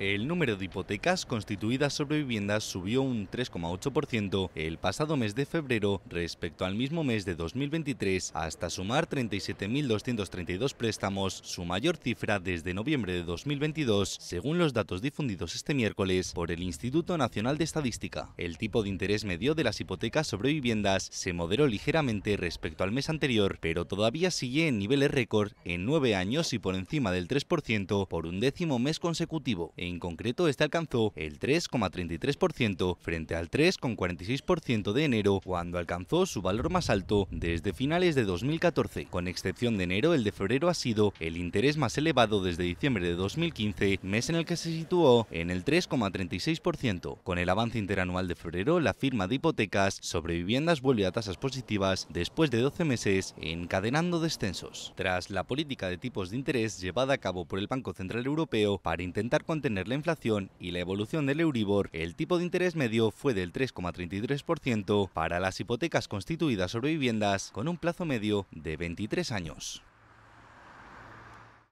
El número de hipotecas constituidas sobre viviendas subió un 3,8% el pasado mes de febrero respecto al mismo mes de 2023, hasta sumar 37.232 préstamos, su mayor cifra desde noviembre de 2022, según los datos difundidos este miércoles por el Instituto Nacional de Estadística. El tipo de interés medio de las hipotecas sobre viviendas se moderó ligeramente respecto al mes anterior, pero todavía sigue en niveles récord en nueve años y por encima del 3% por un décimo mes consecutivo en concreto este alcanzó el 3,33% frente al 3,46% de enero, cuando alcanzó su valor más alto desde finales de 2014. Con excepción de enero, el de febrero ha sido el interés más elevado desde diciembre de 2015, mes en el que se situó en el 3,36%. Con el avance interanual de febrero, la firma de hipotecas sobre viviendas vuelve a tasas positivas después de 12 meses, encadenando descensos. Tras la política de tipos de interés llevada a cabo por el Banco Central Europeo para intentar contener la inflación y la evolución del Euribor, el tipo de interés medio fue del 3,33% para las hipotecas constituidas sobre viviendas con un plazo medio de 23 años.